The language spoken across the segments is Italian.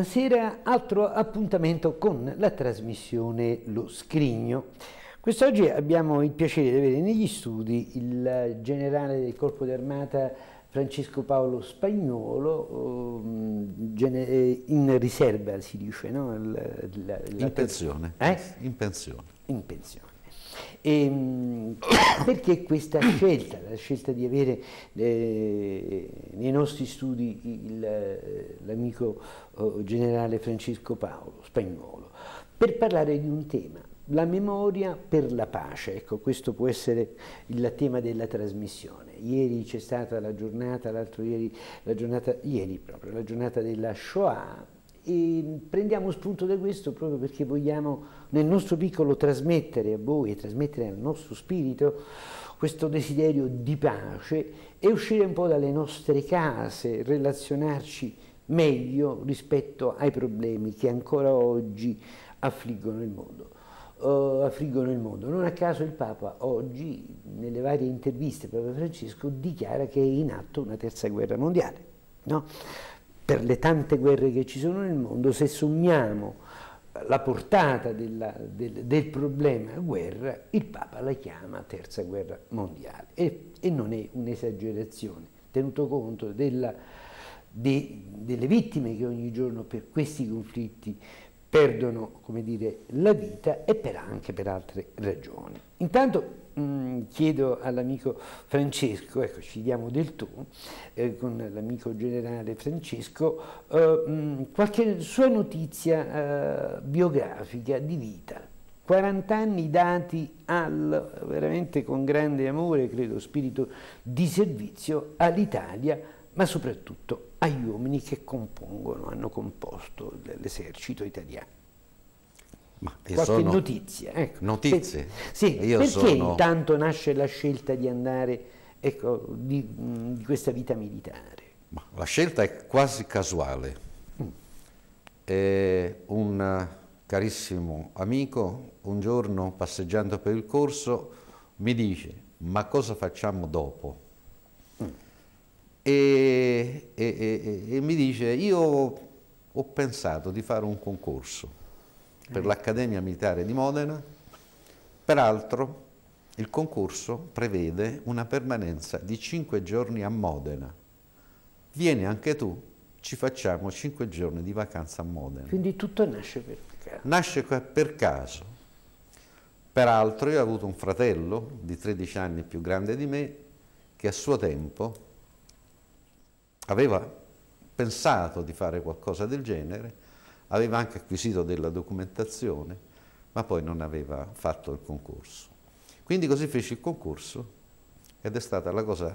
buonasera, altro appuntamento con la trasmissione Lo Scrigno. Quest'oggi abbiamo il piacere di avere negli studi il generale del Corpo d'Armata Francesco Paolo Spagnolo, um, eh, in riserva si dice, no? La, la, in pensione. Eh? In pensione. In pensione. E, ehm, perché questa scelta, la scelta di avere eh, nei nostri studi eh, l'amico eh, generale Francesco Paolo, spagnolo, per parlare di un tema, la memoria per la pace, ecco questo può essere il tema della trasmissione ieri c'è stata la giornata, l'altro ieri, la giornata, ieri proprio, la giornata della Shoah, e prendiamo spunto da questo proprio perché vogliamo nel nostro piccolo trasmettere a voi e trasmettere al nostro spirito questo desiderio di pace e uscire un po' dalle nostre case, relazionarci meglio rispetto ai problemi che ancora oggi affliggono il mondo. Uh, affliggono il mondo. Non a caso il Papa oggi, nelle varie interviste, Papa Francesco dichiara che è in atto una terza guerra mondiale. No? per le tante guerre che ci sono nel mondo, se sommiamo la portata della, del, del, problema guerra, il Papa la chiama terza guerra mondiale e, e non è un'esagerazione, tenuto conto della, de, delle vittime che ogni giorno per questi conflitti perdono come dire, la vita e per anche per altre ragioni. Intanto mh, mm, chiedo all'amico Francesco, ecco ci diamo del tu, eh, con l'amico generale Francesco, eh, mh, mm, qualche sua notizia eh, biografica di vita. 40 anni dati al, veramente con grande amore, credo, spirito di servizio all'Italia ma soprattutto agli uomini che compongono, hanno composto l'esercito italiano. Ma Qualche notizia. Ecco. Notizie? Per, sì, Io perché sono... intanto nasce la scelta di andare, ecco, di, di questa vita militare? Ma la scelta è quasi casuale. Mm. un carissimo amico, un giorno passeggiando per il corso, mi dice, ma cosa facciamo dopo? e, e, e, e mi dice io ho pensato di fare un concorso per eh. l'Accademia Militare di Modena, peraltro il concorso prevede una permanenza di 5 giorni a Modena. Vieni anche tu, ci facciamo 5 giorni di vacanza a Modena. Quindi tutto nasce per caso. Nasce per caso. Peraltro io ho avuto un fratello di 13 anni più grande di me che a suo tempo aveva pensato di fare qualcosa del genere, aveva anche acquisito della documentazione, ma poi non aveva fatto il concorso. Quindi così feci il concorso ed è stata la cosa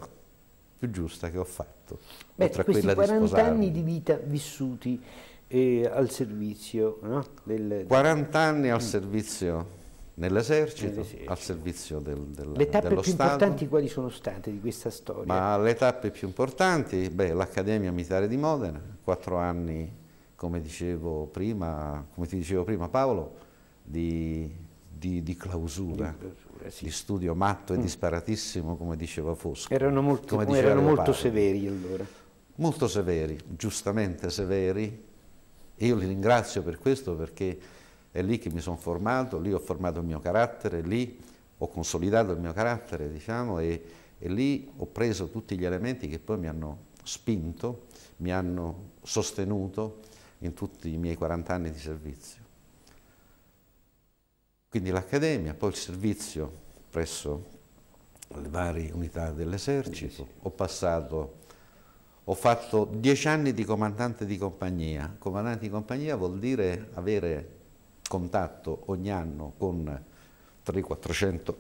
più giusta che ho fatto. Beh, questi 40 di anni di vita vissuti eh, al servizio no? del... 40 anni al servizio nell'esercito, nell al servizio del, del, le tappe più importanti quali sono state di questa storia? Ma le tappe più importanti, beh, l'Accademia Militare di Modena, quattro anni, come, dicevo prima, come ti dicevo prima Paolo, di, di, di clausura. Di Sì. di studio matto e mm. disparatissimo, come diceva Fosco. Erano molto, diceva erano molto severi allora. Molto severi, giustamente severi, e io li ringrazio per questo perché è lì che mi sono formato, lì ho formato il mio carattere, lì ho consolidato il mio carattere, diciamo, e, e lì ho preso tutti gli elementi che poi mi hanno spinto, mi hanno sostenuto in tutti i miei 40 anni di servizio. Quindi l'Accademia, poi il servizio presso le varie unità dell'esercito, ho passato, ho fatto dieci anni di comandante di compagnia. Comandante di compagnia vuol dire avere contatto ogni anno con 300-400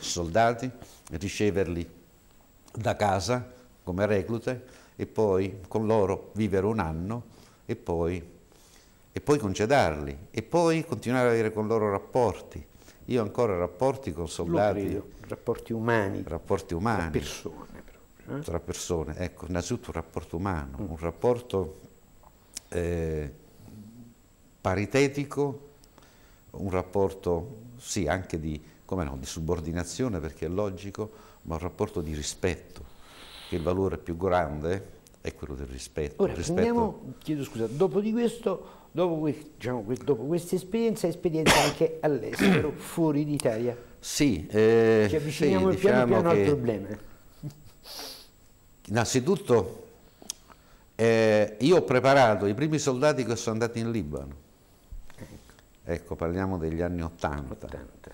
soldati, riceverli da casa come reclute e poi con loro vivere un anno e poi, e poi congedarli e poi continuare ad avere con loro rapporti. Io ancora rapporti con soldati. rapporti umani. Rapporti umani. Tra persone. Proprio, eh? Tra persone, ecco, innanzitutto un rapporto umano, mm. un rapporto eh, paritetico un rapporto, sì, anche di, no, di subordinazione, perché è logico, ma un rapporto di rispetto, che il valore più grande è quello del rispetto. Ora, rispetto... Prendiamo, chiedo scusa, dopo di questo dopo, diciamo, dopo questa esperienza, esperienza anche all'estero, fuori d'Italia. Sì, eh, ci avviciniamo sì, diciamo piano piano che, al problema. Innanzitutto, eh, io ho preparato i primi soldati che sono andati in Libano Ecco, parliamo degli anni 80. 80.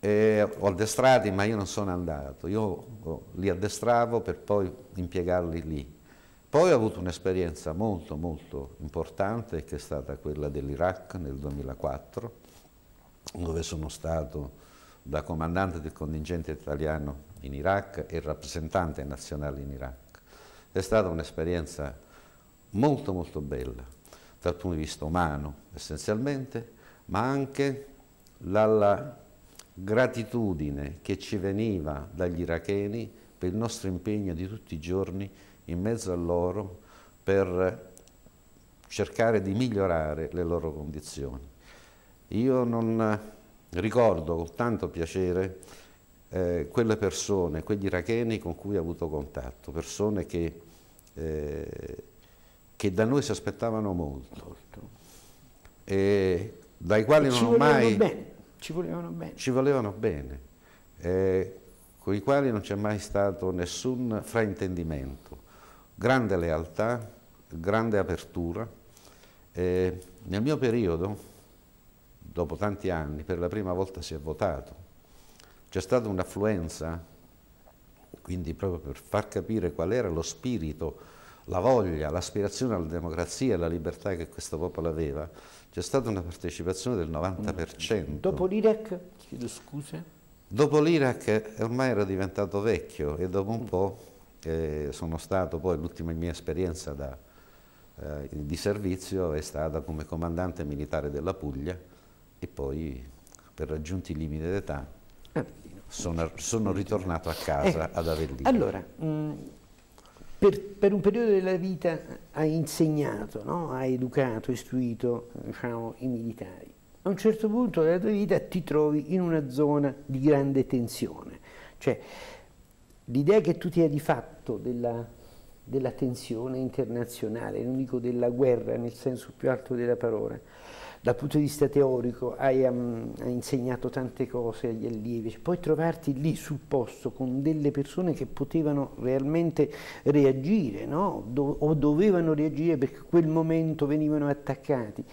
E ho addestrati, ma io non sono andato. Io oh, li addestravo per poi impiegarli lì. Poi ho avuto un'esperienza molto molto importante che è stata quella dell'Iraq nel 2004, dove sono stato da comandante del contingente italiano in Iraq e rappresentante nazionale in Iraq. È stata un'esperienza molto molto bella, dal punto di vista umano essenzialmente, ma anche dalla gratitudine che ci veniva dagli iracheni per il nostro impegno di tutti i giorni in mezzo a loro per cercare di migliorare le loro condizioni. Io non ricordo con tanto piacere eh, quelle persone, quegli iracheni con cui ho avuto contatto, persone che eh, che da noi si aspettavano molto, e dai quali e non ho mai... Bene. Ci volevano bene. Ci volevano bene, eh, con i quali non c'è mai stato nessun fraintendimento. Grande lealtà, grande apertura. Eh, nel mio periodo, dopo tanti anni, per la prima volta si è votato. C'è stata un'affluenza, quindi proprio per far capire qual era lo spirito la voglia, l'aspirazione alla democrazia e alla libertà che questo popolo aveva, c'è stata una partecipazione del 90%. Mm. Dopo l'Iraq, chiedo scuse. Dopo l'Iraq ormai era diventato vecchio e dopo un mm. po' eh, sono stato, poi l'ultima mia esperienza da, eh, di servizio è stata come comandante militare della Puglia e poi per raggiunti i limiti d'età eh, sono, sono, ritornato a casa eh, ad Avellino. Allora, mh, mm, per, per, un periodo della vita ha insegnato, no? ha educato, istruito diciamo, i militari. A un certo punto della tua vita ti trovi in una zona di grande tensione. Cioè, l'idea che tu ti hai di fatto della, della tensione internazionale, non dico della guerra nel senso più alto della parola, dal punto di vista teorico hai, um, hai, insegnato tante cose agli allievi, cioè, poi trovarti lì sul posto con delle persone che potevano realmente reagire no? Do o dovevano reagire perché quel momento venivano attaccati.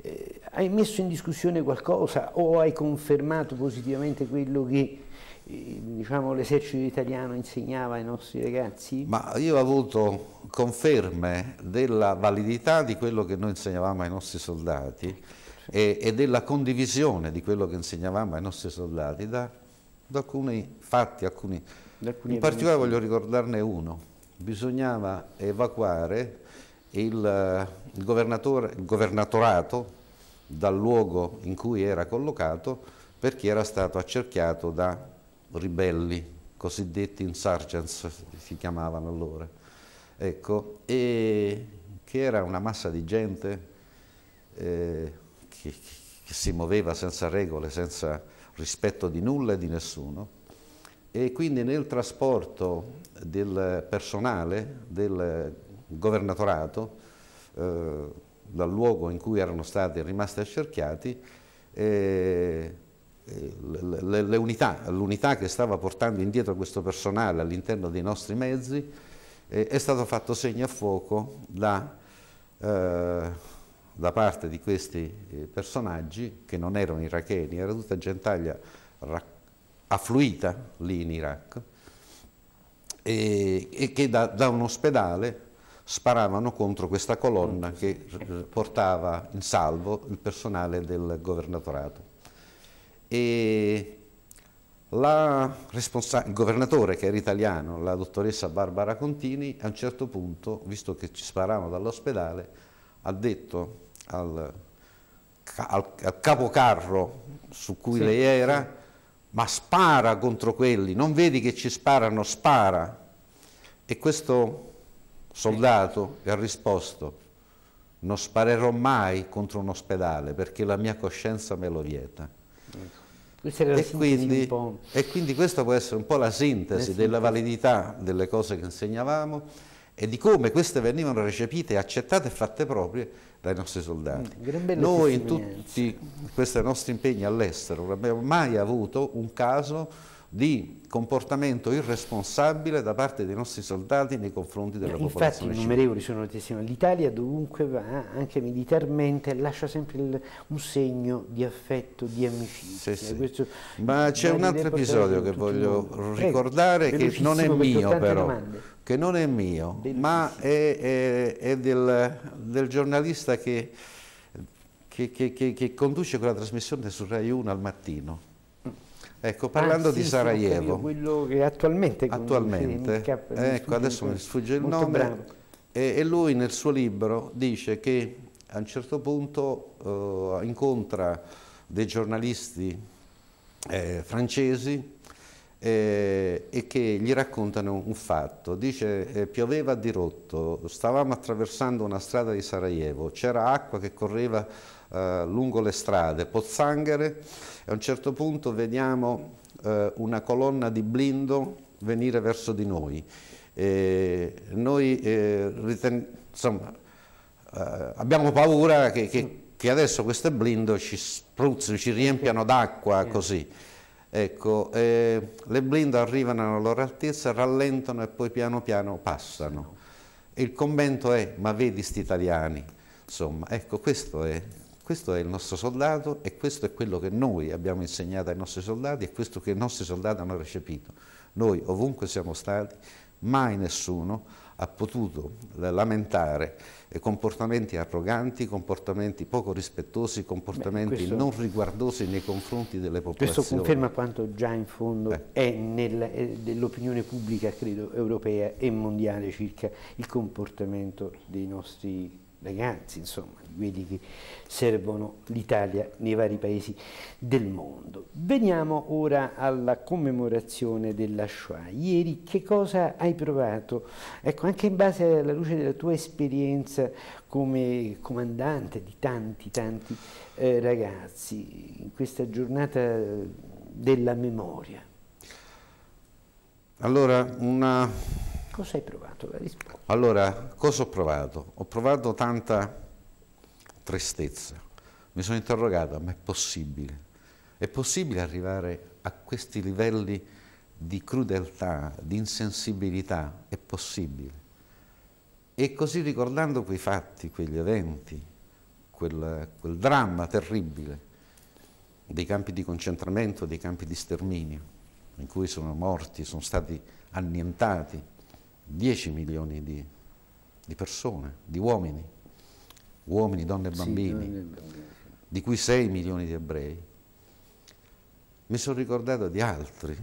Eh, hai messo in discussione qualcosa o hai confermato positivamente quello che diciamo, l'esercito italiano insegnava ai nostri ragazzi? Ma io ho avuto conferme della validità di quello che noi insegnavamo ai nostri soldati certo. e, e, della condivisione di quello che insegnavamo ai nostri soldati da, da alcuni fatti, alcuni... Da alcuni in particolare voglio ricordarne uno, bisognava evacuare il, eh, il, il governatorato dal luogo in cui era collocato perché era stato accerchiato da ribelli, cosiddetti insurgents si chiamavano allora, ecco, e che era una massa di gente eh, che, che si muoveva senza regole, senza rispetto di nulla e di nessuno, e quindi nel trasporto del personale del governatorato eh, dal luogo in cui erano stati rimasti accerchiati eh, l'unità che stava portando indietro questo personale all'interno dei nostri mezzi è stato fatto segno a fuoco da, eh, da parte di questi eh, personaggi che non erano iracheni, era tutta gentaglia affluita lì in Iraq e, e che da, da un ospedale sparavano contro questa colonna che portava in salvo il personale del governatorato e la il governatore che era italiano, la dottoressa Barbara Contini, a un certo punto, visto che ci sparavano dall'ospedale, ha detto al, al, al capocarro su cui sì, lei era, sì. ma spara contro quelli, non vedi che ci sparano, spara. E questo soldato sì. ha risposto, non sparerò mai contro un ospedale perché la mia coscienza me lo vieta. Ecco. E quindi, e quindi, questo può essere un po' la sintesi della validità delle cose che insegnavamo e di come queste venivano recepite, accettate e fatte proprie dai nostri soldati. Mm, Noi in tutti questi nostri impegni all'estero non abbiamo mai avuto un caso di comportamento irresponsabile da parte dei nostri soldati nei confronti della Infatti, popolazione Infatti innumerevoli sono le testimonianze. L'Italia dovunque va, anche militarmente, lascia sempre il, un segno di affetto, di amicizia. Sì, sì. Ma c'è un altro episodio che voglio ricordare Prego, che, non mio, però, che non è mio Bellissimo. ma è, è, è del, del, giornalista che, che, che conduce quella trasmissione su Rai 1 al mattino Ecco, parlando ah, sì, di Sarajevo. Capito, quello che attualmente... Attualmente, ecco, adesso mi sfugge il nome. E, e, lui nel suo libro dice che a un certo punto eh, incontra dei giornalisti eh, francesi eh, e che gli raccontano un fatto. Dice eh, pioveva a dirotto, stavamo attraversando una strada di Sarajevo, c'era acqua che correva eh, lungo le strade, pozzanghere, e a un certo punto vediamo eh, una colonna di blindo venire verso di noi. E noi eh, insomma, eh, abbiamo paura che, che, che, adesso queste blindo ci spruzzino, ci riempiano d'acqua così. Ecco, eh, le blindo arrivano alla loro altezza, rallentano e poi piano piano passano. il commento è, ma vedi sti italiani? Insomma, ecco, questo è questo è il nostro soldato e questo è quello che noi abbiamo insegnato ai nostri soldati e questo che i nostri soldati hanno recepito. Noi ovunque siamo stati, mai nessuno ha potuto lamentare eh, comportamenti arroganti, comportamenti poco rispettosi, comportamenti Beh, questo, non riguardosi nei confronti delle popolazioni. Questo conferma quanto già in fondo Beh. è nell'opinione eh, pubblica, credo, europea e mondiale circa il comportamento dei nostri ragazzi, insomma, di quelli che servono l'Italia nei vari paesi del mondo. Veniamo ora alla commemorazione della Shoah. Ieri che cosa hai provato? Ecco, anche in base alla luce della tua esperienza come comandante di tanti, tanti eh, ragazzi, in questa giornata della memoria. Allora, una Cosa hai provato? Allora, cosa ho provato? Ho provato tanta tristezza. Mi sono interrogato, ma è possibile? È possibile arrivare a questi livelli di crudeltà, di insensibilità? È possibile. E così ricordando quei fatti, quegli eventi, quel, quel dramma terribile dei campi di concentramento, dei campi di sterminio, in cui sono morti, sono stati annientati 10 milioni di, di persone, di uomini, uomini, donne e bambini, di cui 6 milioni di ebrei, mi sono ricordato di altri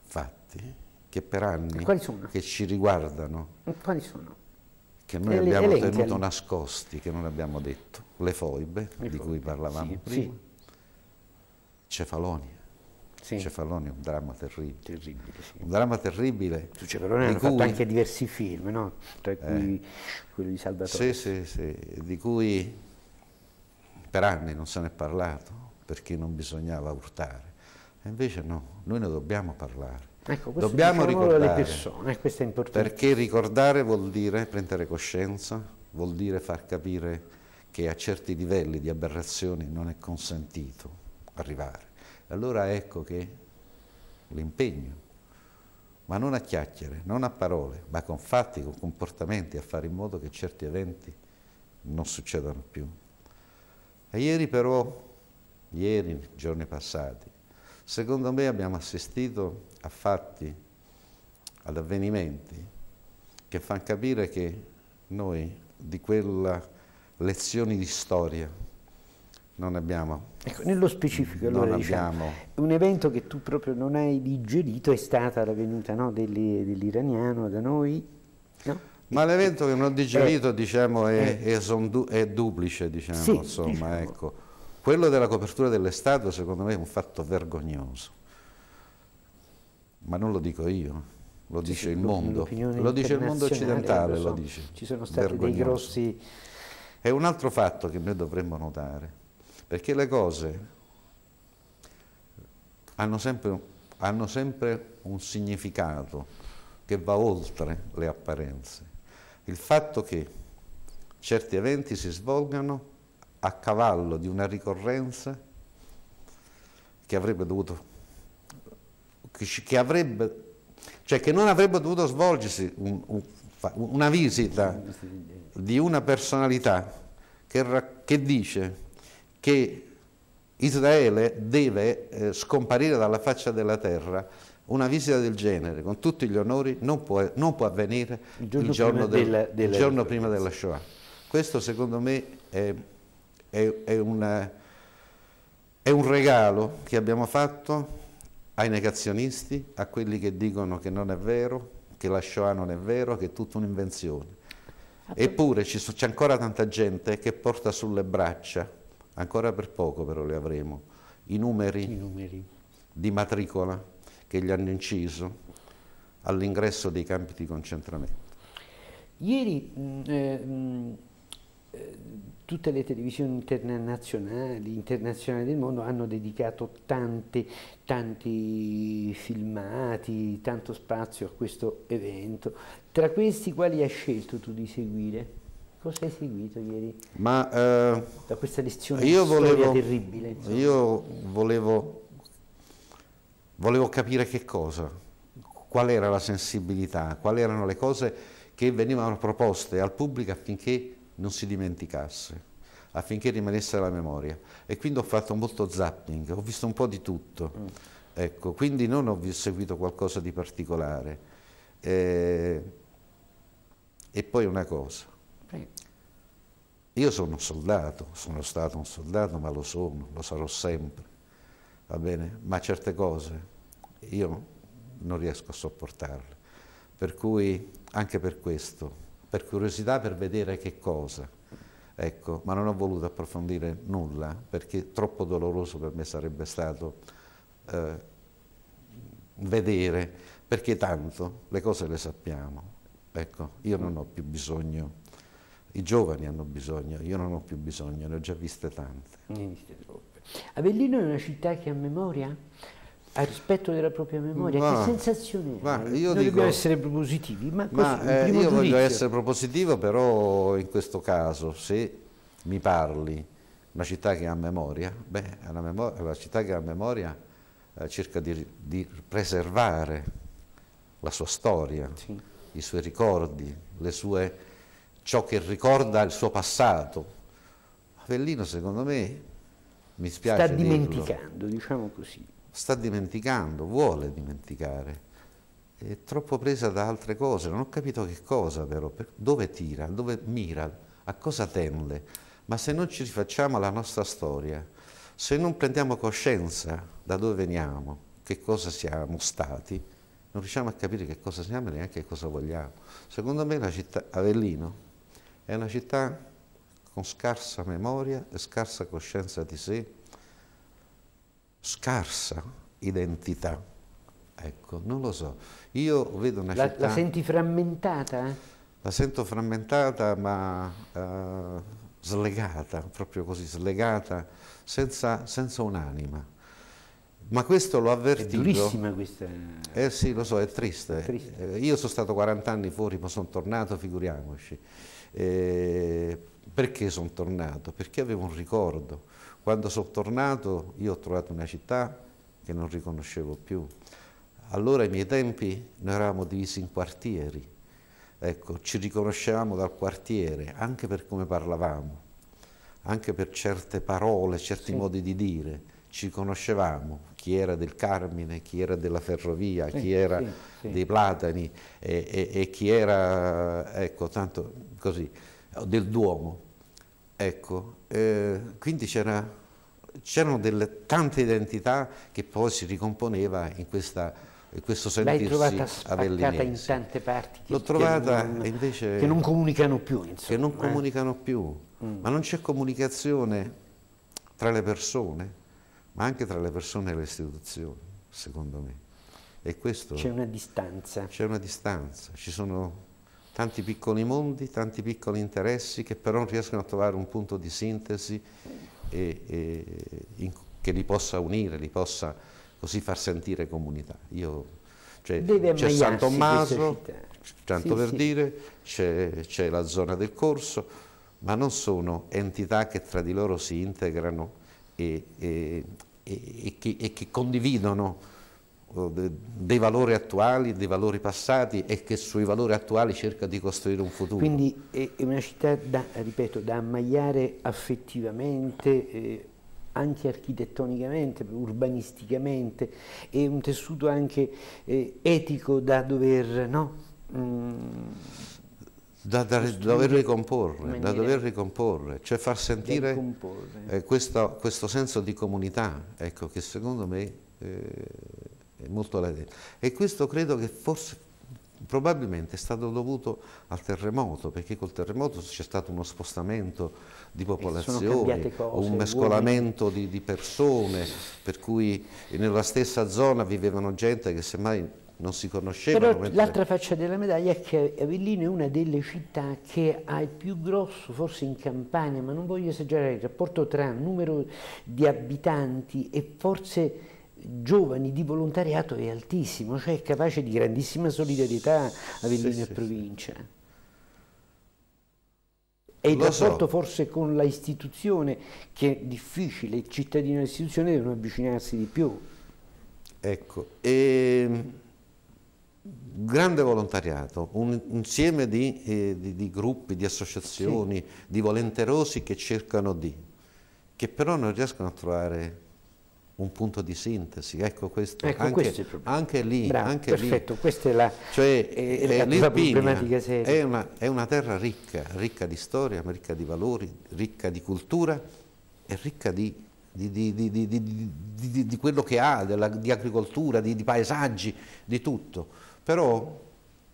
fatti che per anni che ci riguardano, che noi abbiamo tenuto nascosti, che non abbiamo detto, le foibe, e di cui parlavamo sì, prima, sì. Cefalonia, sì. Cefaloni è un dramma terribile. terribile sì. Un dramma terribile. Su Cefaloni hanno cui... fatto anche diversi film, no? tra eh. cui eh. quello di Salvatore. Sì, sì, sì, di cui per anni non se ne è parlato perché non bisognava urtare. E invece no, noi ne dobbiamo parlare. Ecco, dobbiamo diciamo ricordare persone, eh, questo è importante. Perché ricordare vuol dire prendere coscienza, vuol dire far capire che a certi livelli di aberrazione non è consentito arrivare. Allora ecco che l'impegno, ma non a chiacchiere, non a parole, ma con fatti, con comportamenti, a fare in modo che certi eventi non succedano più. E ieri però, ieri, giorni passati, secondo me abbiamo assistito a fatti, ad avvenimenti che fanno capire che noi di quella lezione di storia non abbiamo. Ecco, nello specifico, allora, diciamo, un evento che tu proprio non hai digerito è stata la venuta no, dell'iraniano da noi? No? Ma l'evento che non ho digerito, eh, diciamo, è, eh. è, du è, duplice, diciamo, sì, insomma, diciamo. ecco. Quello della copertura dell'estate, secondo me, è un fatto vergognoso. Ma non lo dico io lo dice sì, il mondo, lo dice il mondo occidentale, lo, so. lo dice. Ci sono stati vergognoso. dei grossi... È un altro fatto che noi dovremmo notare perché le cose hanno sempre, hanno sempre un significato che va oltre le apparenze. Il fatto che certi eventi si svolgano a cavallo di una ricorrenza che avrebbe dovuto che avrebbe cioè che non avrebbe dovuto svolgersi un, un, una visita di una personalità che, che dice che Israele deve eh, scomparire dalla faccia della terra una visita del genere, con tutti gli onori, non può, non può avvenire il giorno, il giorno, prima, del, della, della il giorno prima, della, Shoah. Questo secondo me è, è, è, una, è un regalo che abbiamo fatto ai negazionisti, a quelli che dicono che non è vero, che la Shoah non è vero, che è tutta un'invenzione. Eppure c'è ancora tanta gente che porta sulle braccia Ancora per poco però le avremo. I numeri, I numeri. di matricola che gli hanno inciso all'ingresso dei campi di concentramento. Ieri mm, eh, mm, eh, tutte le televisioni internazionali, internazionali, del mondo hanno dedicato tanti, tanti filmati, tanto spazio a questo evento. Tra questi quali hai scelto tu di seguire? Cosa hai seguito ieri Ma, eh, da questa lezione io volevo, terribile? Insomma. Io volevo, volevo capire che cosa, qual era la sensibilità, quali erano le cose che venivano proposte al pubblico affinché non si dimenticasse, affinché rimanesse alla memoria. E quindi ho fatto molto zapping, ho visto un po' di tutto. Mm. Ecco, quindi non ho seguito qualcosa di particolare. Eh, e poi una cosa, Prego. Io sono un soldato, sono stato un soldato, ma lo sono, lo sarò sempre, va bene? Ma certe cose io non riesco a sopportarle. Per cui, anche per questo, per curiosità, per vedere che cosa, ecco, ma non ho voluto approfondire nulla perché troppo doloroso per me sarebbe stato eh, vedere, perché tanto le cose le sappiamo, ecco, io non ho più bisogno i giovani hanno bisogno, io non ho più bisogno, ne ho già viste tante. Ne viste troppe. Avellino è una città che ha memoria? Ha rispetto della propria memoria, ma, che sensazione ma è? Io non dico, dobbiamo essere propositivi, ma, ma eh, io giudizio. voglio essere propositivo però in questo caso se mi parli una città che ha memoria, beh, una, memoria, una città che ha memoria eh, cerca di, di, preservare la sua storia, sì. i suoi ricordi, le sue ciò che ricorda il suo passato. Avellino, secondo me, mi spiace Sta dimenticando, dirlo, diciamo così. Sta dimenticando, vuole dimenticare. È troppo presa da altre cose, non ho capito che cosa però, dove tira, dove mira, a cosa tende. Ma se non ci rifacciamo alla nostra storia, se non prendiamo coscienza da dove veniamo, che cosa siamo stati, non riusciamo a capire che cosa siamo e neanche che cosa vogliamo. Secondo me la città Avellino è una città con scarsa memoria e scarsa coscienza di sé, scarsa identità. Ecco, non lo so. Io vedo una la, città... La senti frammentata? Eh? La sento frammentata, ma eh, slegata, proprio così, slegata, senza, senza un'anima. Ma questo l'ho avvertito. È durissima questa. Eh sì, lo so, è triste. È triste. Eh, io sono stato 40 anni fuori, ma sono tornato, figuriamoci. Eh, perché sono tornato? Perché avevo un ricordo. Quando sono tornato io ho trovato una città che non riconoscevo più. Allora ai miei tempi noi eravamo divisi in quartieri, ecco, ci riconoscevamo dal quartiere anche per come parlavamo, anche per certe parole, certi sì. modi di dire ci conoscevamo, chi era del Carmine, chi era della Ferrovia, sì, chi era sì, sì. dei Platani e, e, e, chi era, ecco, tanto così, del Duomo. Ecco, eh, quindi c'erano tante identità che poi si ricomponeva in, questa, in questo sentirsi L'hai trovata spaccata in tante parti che, L'ho trovata che non, invece, che non comunicano più, insomma. Che non eh. comunicano più, mm. ma non c'è comunicazione tra le persone ma anche tra le persone e le istituzioni, secondo me. E questo... C'è una distanza. C'è una distanza, ci sono tanti piccoli mondi, tanti piccoli interessi che però non riescono a trovare un punto di sintesi e, e, in, che li possa unire, li possa così far sentire comunità. Io, cioè, c'è San Tommaso, tanto sì, per sì. dire, c'è la zona del corso, ma non sono entità che tra di loro si integrano e, e, e, che, e che condividono eh, dei valori attuali, dei valori passati e che sui valori attuali cerca di costruire un futuro. Quindi è una città, da, ripeto, da ammaiare affettivamente, eh, anche architettonicamente, urbanisticamente, è un tessuto anche eh, etico da dover... No? Mm da, da dover ricomporre, da dover ricomporre, cioè far sentire eh, questo, questo, senso di comunità, ecco, che secondo me eh, è molto latente. E questo credo che forse probabilmente è stato dovuto al terremoto, perché col terremoto c'è stato uno spostamento di popolazioni, un mescolamento di, di persone, per cui nella stessa zona vivevano gente che semmai non si conoscevano. Però mentre... l'altra faccia della medaglia è che Avellino è una delle città che ha il più grosso, forse in Campania, ma non voglio esagerare, il rapporto tra numero di abitanti e forze giovani di volontariato è altissimo, cioè è capace di grandissima solidarietà Avellino sì, e sì, provincia. Sì. E il rapporto so. forse con l'istituzione, che è difficile, il cittadino e l'istituzione devono avvicinarsi di più. Ecco, e ehm, grande volontariato, un insieme di, eh, di, di gruppi, di associazioni, sì. di volenterosi che cercano di, che però non riescono a trovare un punto di sintesi, ecco questo, ecco, anche, questo è il problema. anche lì, Bravo, anche perfetto, lì. questa è la, cioè, è, è la eh, problematica seria. È una, è una terra ricca, ricca di storia, ricca di valori, ricca di cultura e ricca di di, di, di, di quello che ha, della, di agricoltura, di, paesaggi, di tutto. Però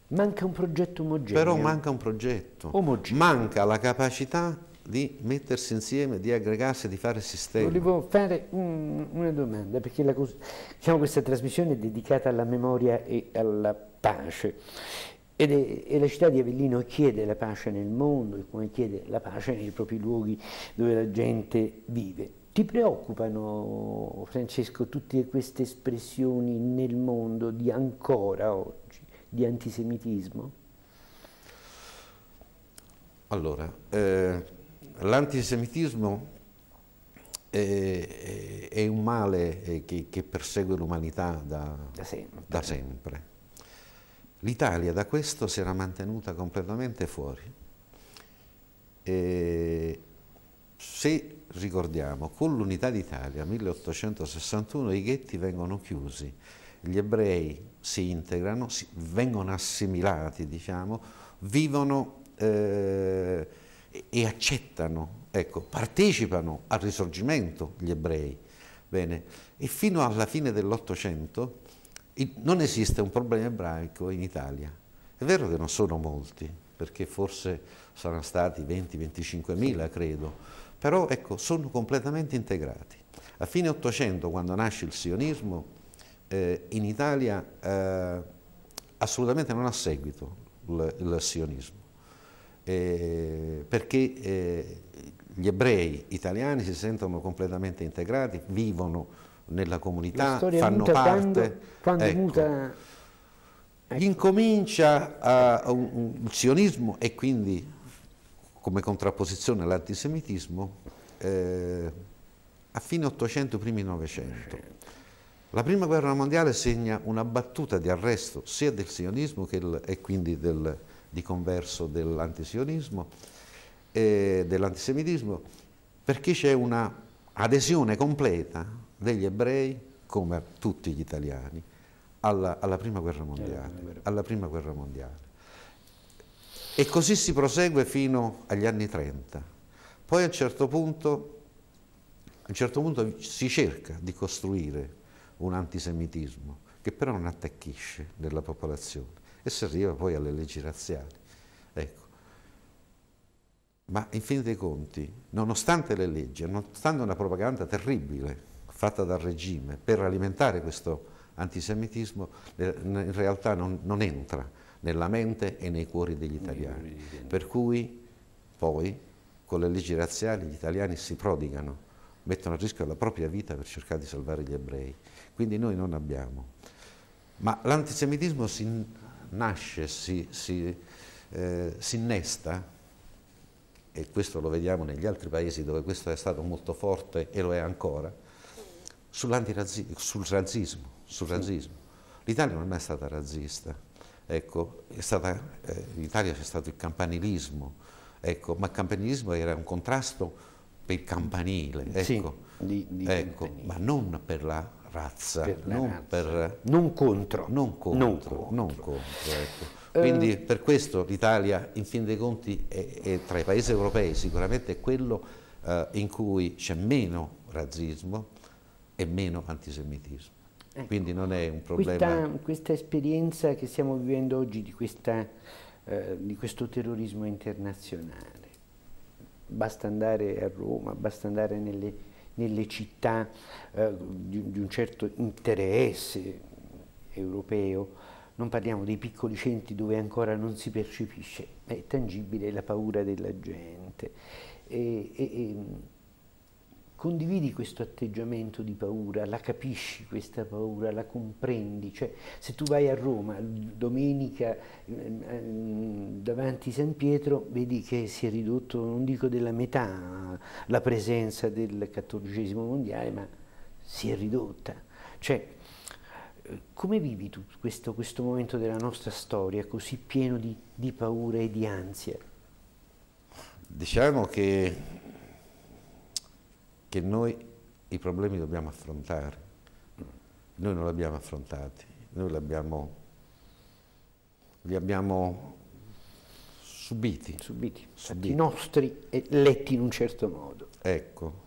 manca un progetto omogeneo. Però manca un progetto. Omogeneo. Manca la capacità di mettersi insieme, di aggregarsi, di fare sistema. Volevo fare un, una domanda, perché la, diciamo, questa trasmissione è dedicata alla memoria e alla pace. Ed è, è, la città di Avellino chiede la pace nel mondo, come chiede la pace nei propri luoghi dove la gente vive. Ti preoccupano, Francesco, tutte queste espressioni nel mondo di ancora oggi, di antisemitismo? Allora, eh, l'antisemitismo è, è, un male eh, che, che persegue l'umanità da, da sempre. Da sempre. L'Italia da questo si era mantenuta completamente fuori. E se Ricordiamo, con l'unità d'Italia 1861 i ghetti vengono chiusi, gli ebrei si integrano, si, vengono assimilati, diciamo, vivono eh, e accettano, ecco, partecipano al risorgimento gli ebrei. Bene, e fino alla fine dell'Ottocento non esiste un problema ebraico in Italia. È vero che non sono molti, perché forse saranno stati 20-25 mila, credo, però ecco, sono completamente integrati. A fine Ottocento, quando nasce il sionismo, eh, in Italia eh, assolutamente non ha seguito il, il sionismo, eh, perché eh, gli ebrei italiani si sentono completamente integrati, vivono nella comunità, fanno parte. Quando, quando ecco. muta... Ecco. Incomincia uh, un, un, il sionismo e quindi come contrapposizione all'antisemitismo eh, a fine 800, primi 900. La prima guerra mondiale segna una battuta di arresto sia del sionismo il, e quindi del, di converso dell'antisionismo e eh, dell'antisemitismo perché c'è una adesione completa degli ebrei, come tutti gli italiani, alla, alla, prima guerra mondiale, alla prima guerra mondiale. E così si prosegue fino agli anni 30. Poi a un certo punto, a un certo punto si cerca di costruire un antisemitismo che però non attacchisce nella popolazione e si arriva poi alle leggi razziali. Ecco. Ma in fin dei conti, nonostante le leggi, nonostante una propaganda terribile fatta dal regime per alimentare questo antisemitismo, in realtà non, non entra nella mente e nei cuori degli italiani. Per cui poi con le leggi razziali gli italiani si prodigano, mettono a rischio la propria vita per cercare di salvare gli ebrei. Quindi noi non abbiamo. Ma l'antisemitismo si nasce, si, si, eh, si innesta, e questo lo vediamo negli altri paesi dove questo è stato molto forte e lo è ancora, sul razzismo. Sul razzismo. L'Italia non è mai stata razzista, Ecco, stata, eh, in Italia c'è stato il campanilismo, ecco, ma il campanilismo era un contrasto per il campanile, ecco, sì, di, di ecco, campanile. ma non per la razza, per la non, razza. Per, non, contro. Non contro, non contro. Non contro ecco. eh. Quindi eh. per questo l'Italia, in fin dei conti, è, è tra i paesi europei sicuramente è quello eh, in cui c'è meno razzismo e meno antisemitismo. Ecco, Quindi non è un problema. Questa, questa, esperienza che stiamo vivendo oggi di, questa, eh, di questo terrorismo internazionale, basta andare a Roma, basta andare nelle, nelle città eh, di, di, un certo interesse europeo, non parliamo dei piccoli centri dove ancora non si percepisce, è tangibile la paura della gente. E, e, e, condividi questo atteggiamento di paura, la capisci questa paura, la comprendi, cioè se tu vai a Roma domenica mm, mm, davanti San Pietro vedi che si è ridotto, non dico della metà, la presenza del cattolicesimo mondiale, ma si è ridotta. Cioè, eh, come vivi tu questo, questo momento della nostra storia così pieno di, di paura e di ansia? Diciamo che che noi i problemi dobbiamo affrontare. Noi non li abbiamo affrontati, noi li abbiamo, li abbiamo subiti. Subiti, subiti. i nostri letti in un certo modo. Ecco.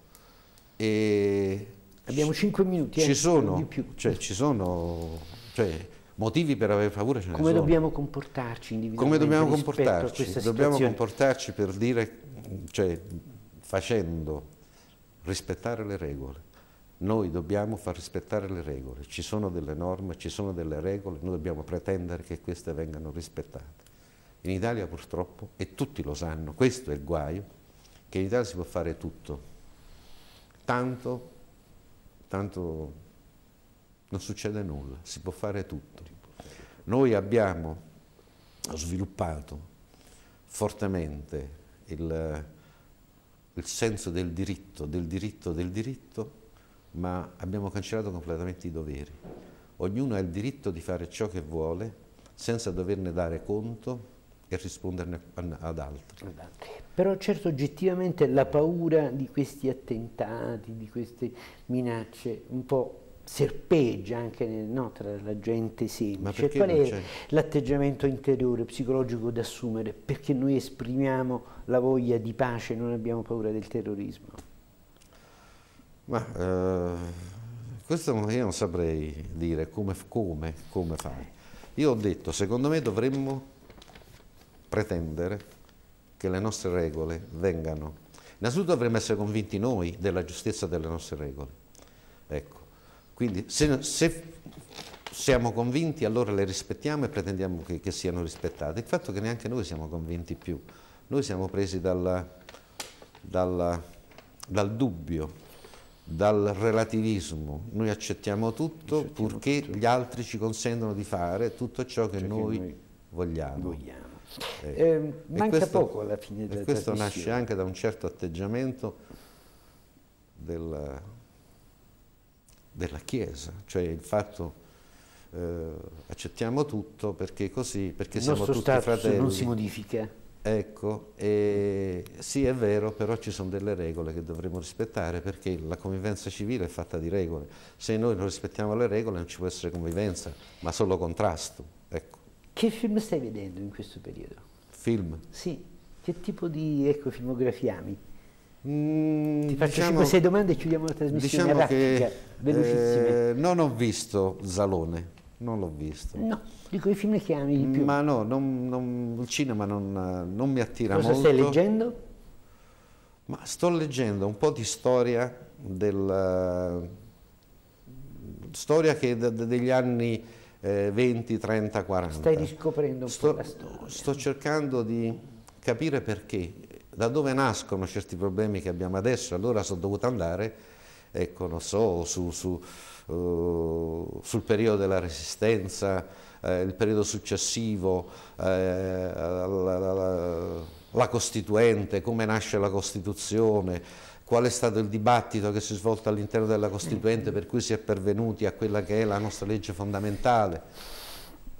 E abbiamo 5 minuti, eh, ci eh, sono, di più. Cioè, ci sono cioè, motivi per avere paura, ce ne Come sono. dobbiamo comportarci individualmente Come dobbiamo comportarci? Dobbiamo comportarci per dire, cioè, facendo rispettare le regole. Noi dobbiamo far rispettare le regole, ci sono delle norme, ci sono delle regole, noi dobbiamo pretendere che queste vengano rispettate. In Italia purtroppo, e tutti lo sanno, questo è il guaio, che in Italia si può fare tutto, tanto, tanto non succede nulla, si può fare tutto. Noi abbiamo sviluppato fortemente il, il senso del diritto, del diritto, del diritto, ma abbiamo cancellato completamente i doveri. Ognuno ha il diritto di fare ciò che vuole senza doverne dare conto e risponderne ad altri. Però certo oggettivamente la paura di questi attentati, di queste minacce, un po' serpeggia anche no, tra la gente semplice. Qual è l'atteggiamento interiore psicologico da assumere? Perché noi esprimiamo la voglia di pace, e non abbiamo paura del terrorismo? Ma eh, questo io non saprei dire come, come, come fare. Io ho detto, secondo me dovremmo pretendere che le nostre regole vengano. Innanzitutto dovremmo essere convinti noi della giustezza delle nostre regole. Ecco quindi se, se siamo convinti allora le rispettiamo e pretendiamo che, che, siano rispettate. Il fatto che neanche noi siamo convinti più, noi siamo presi dalla, dalla, dal dubbio, dal relativismo, noi accettiamo tutto accettiamo purché tutto. gli altri ci consentono di fare tutto ciò che, cioè noi, che noi, vogliamo. vogliamo. Eh. Eh, manca questo, poco alla fine della e questo nasce anche da un certo atteggiamento del della Chiesa, cioè il fatto eh, accettiamo tutto perché così, perché il siamo tutti fratelli. non si modifica. Ecco, e, sì è vero, però ci sono delle regole che dovremmo rispettare perché la convivenza civile è fatta di regole. Se noi non rispettiamo le regole non ci può essere convivenza, ma solo contrasto. Ecco. Che film stai vedendo in questo periodo? Film? Sì, che tipo di ecco, filmografia ami? Mm, Ti faccio diciamo, 5-6 domande e chiudiamo la trasmissione. Diciamo che, eh, non ho visto Zalone, non l'ho visto. No, dico i film che ami di più. Ma no, non, non, il cinema non, non, mi attira Cosa molto. Cosa stai leggendo? Ma sto leggendo un po' di storia del, eh, storia che degli anni eh, 20, 30, 40. Stai riscoprendo un sto, po' la storia. Sto cercando di capire perché da dove nascono certi problemi che abbiamo adesso? Allora sono dovuto andare, ecco, non so, su, su, uh, sul periodo della resistenza, eh, il periodo successivo, eh, alla, alla, la Costituente, come nasce la Costituzione, qual è stato il dibattito che si è svolto all'interno della Costituente per cui si è pervenuti a quella che è la nostra legge fondamentale.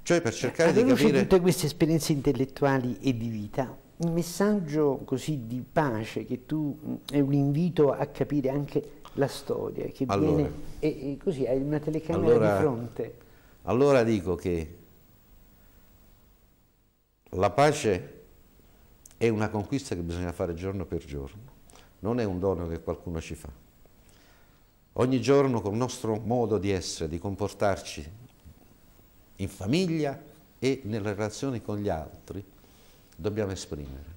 Cioè per cercare Alla di capire... tutte queste esperienze intellettuali e di vita, un messaggio così di pace che tu mm, è un invito a capire anche la storia che allora, viene e, e così hai una telecamera allora, di fronte allora dico che la pace è una conquista che bisogna fare giorno per giorno non è un dono che qualcuno ci fa ogni giorno col nostro modo di essere di comportarci in famiglia e nelle relazioni con gli altri dobbiamo esprimere.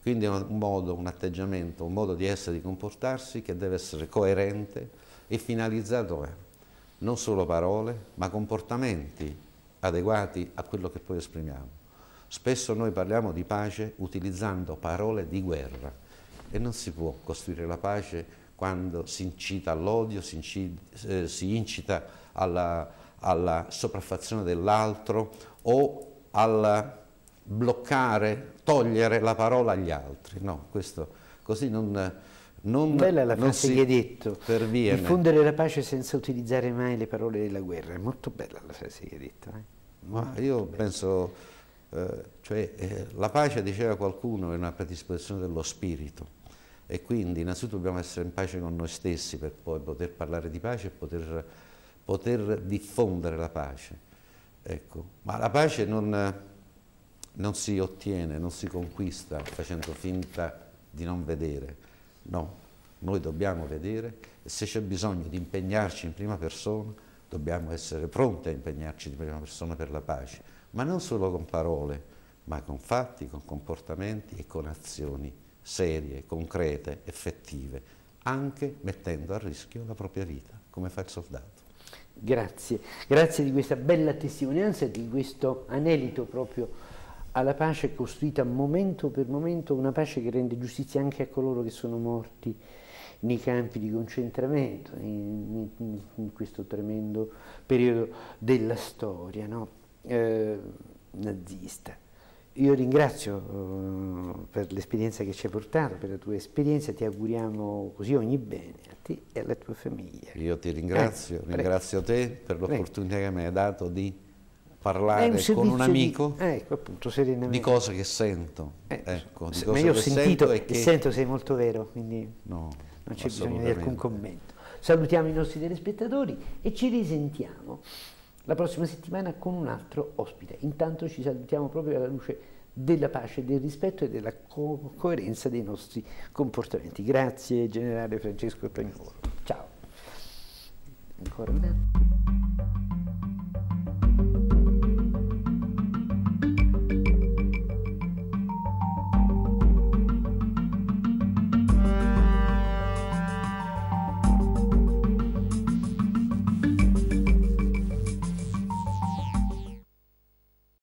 Quindi è un modo, un atteggiamento, un modo di essere, di comportarsi che deve essere coerente e finalizzato a non solo parole, ma comportamenti adeguati a quello che poi esprimiamo. Spesso noi parliamo di pace utilizzando parole di guerra e non si può costruire la pace quando si incita all'odio, si, eh, si, incita alla, alla sopraffazione dell'altro o alla bloccare, togliere la parola agli altri, no, questo così non... Non, Bella la frase che hai detto, perviene. diffondere la pace senza utilizzare mai le parole della guerra, è molto bella la frase che hai detto. Eh? Ma io molto penso, eh, cioè eh, la pace, diceva qualcuno, è una predisposizione dello spirito e quindi innanzitutto dobbiamo essere in pace con noi stessi per poi poter parlare di pace e poter, poter diffondere la pace. Ecco. Ma la pace non non si ottiene, non si conquista facendo finta di non vedere. No, noi dobbiamo vedere e se c'è bisogno di impegnarci in prima persona, dobbiamo essere pronti a impegnarci in prima persona per la pace, ma non solo con parole, ma con fatti, con comportamenti e con azioni serie, concrete, effettive, anche mettendo a rischio la propria vita, come fa il soldato. Grazie, grazie di questa bella testimonianza, e di questo anelito proprio alla pace costruita momento per momento, una pace che rende giustizia anche a coloro che sono morti nei campi di concentramento, in, in, in questo tremendo periodo della storia no? eh, nazista. Io ringrazio eh, per l'esperienza che ci hai portato, per la tua esperienza, ti auguriamo così ogni bene a te e alla tua famiglia. Io ti ringrazio, ah, ringrazio te per l'opportunità che mi hai dato di parlare eh, con un amico di, eh, ecco, appunto, di cose che sento. Eh, ecco, se, ma io ho sentito e che... sento sei molto vero, quindi no, non c'è bisogno di alcun commento. Salutiamo i nostri telespettatori e ci risentiamo la prossima settimana con un altro ospite. Intanto ci salutiamo proprio alla luce della pace, del rispetto e della co coerenza dei nostri comportamenti. Grazie generale Francesco Pagnolo. Ciao. Ancora un